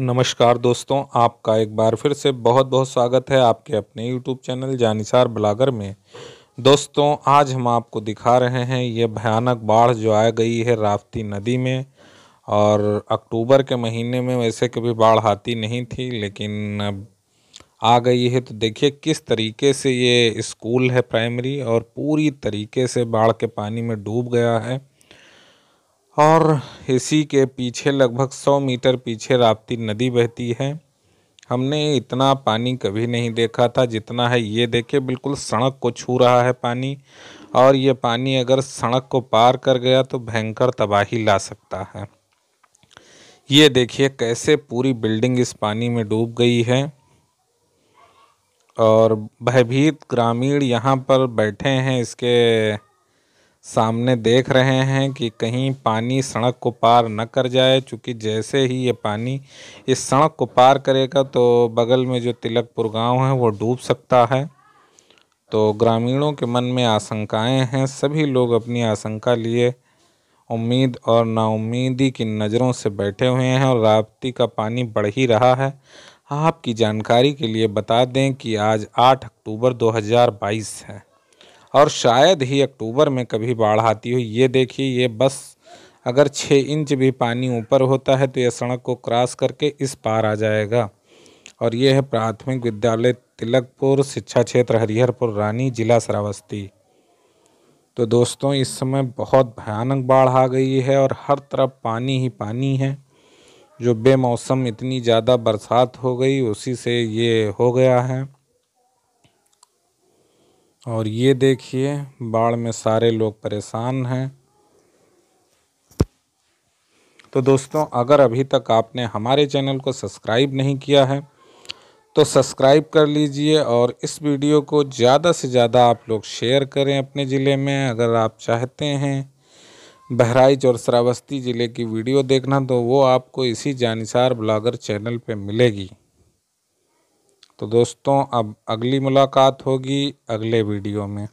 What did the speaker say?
नमस्कार दोस्तों आपका एक बार फिर से बहुत बहुत स्वागत है आपके अपने यूट्यूब चैनल जानिसार ब्लागर में दोस्तों आज हम आपको दिखा रहे हैं ये भयानक बाढ़ जो आ गई है राप्ती नदी में और अक्टूबर के महीने में वैसे कभी बाढ़ आती नहीं थी लेकिन अब आ गई है तो देखिए किस तरीके से ये स्कूल है प्राइमरी और पूरी तरीके से बाढ़ के पानी में डूब गया है और इसी के पीछे लगभग सौ मीटर पीछे राप्ती नदी बहती है हमने इतना पानी कभी नहीं देखा था जितना है ये देखिए बिल्कुल सड़क को छू रहा है पानी और ये पानी अगर सड़क को पार कर गया तो भयंकर तबाही ला सकता है ये देखिए कैसे पूरी बिल्डिंग इस पानी में डूब गई है और भयभीत ग्रामीण यहाँ पर बैठे हैं इसके सामने देख रहे हैं कि कहीं पानी सड़क को पार न कर जाए क्योंकि जैसे ही ये पानी इस सड़क को पार करेगा तो बगल में जो तिलकपुर गांव है वो डूब सकता है तो ग्रामीणों के मन में आशंकाएं हैं सभी लोग अपनी आशंका लिए उम्मीद और नाउमीदी की नज़रों से बैठे हुए हैं और राप्ती का पानी बढ़ ही रहा है आपकी जानकारी के लिए बता दें कि आज 8 अक्टूबर 2022 है और शायद ही अक्टूबर में कभी बाढ़ आती हो ये देखिए ये बस अगर छः इंच भी पानी ऊपर होता है तो यह सड़क को क्रॉस करके इस पार आ जाएगा और ये है प्राथमिक विद्यालय तिलकपुर शिक्षा क्षेत्र हरिहरपुर रानी जिला श्रावस्ती तो दोस्तों इस समय बहुत भयानक बाढ़ आ गई है और हर तरफ पानी ही पानी है जो बेमौसम इतनी ज़्यादा बरसात हो गई उसी से ये हो गया है और ये देखिए बाढ़ में सारे लोग परेशान हैं तो दोस्तों अगर अभी तक आपने हमारे चैनल को सब्सक्राइब नहीं किया है तो सब्सक्राइब कर लीजिए और इस वीडियो को ज़्यादा से ज़्यादा आप लोग शेयर करें अपने ज़िले में अगर आप चाहते हैं बहराइच और श्रावस्ती ज़िले की वीडियो देखना तो वो आपको इसी जानिसार ब्लॉगर चैनल पे मिलेगी तो दोस्तों अब अगली मुलाकात होगी अगले वीडियो में